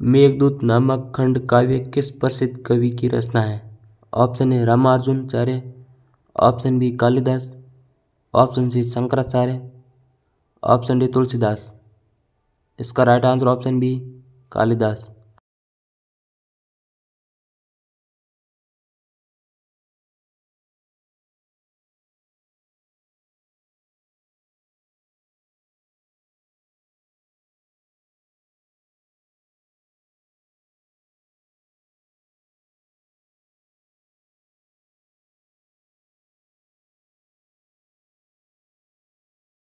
मेघदूत नामक खंड काव्य किस प्रसिद्ध कवि की रचना है option A Ramanujacharya option B Kalidas option C Shankaracharya option D Tulsidas इसका right answer option B Kalidas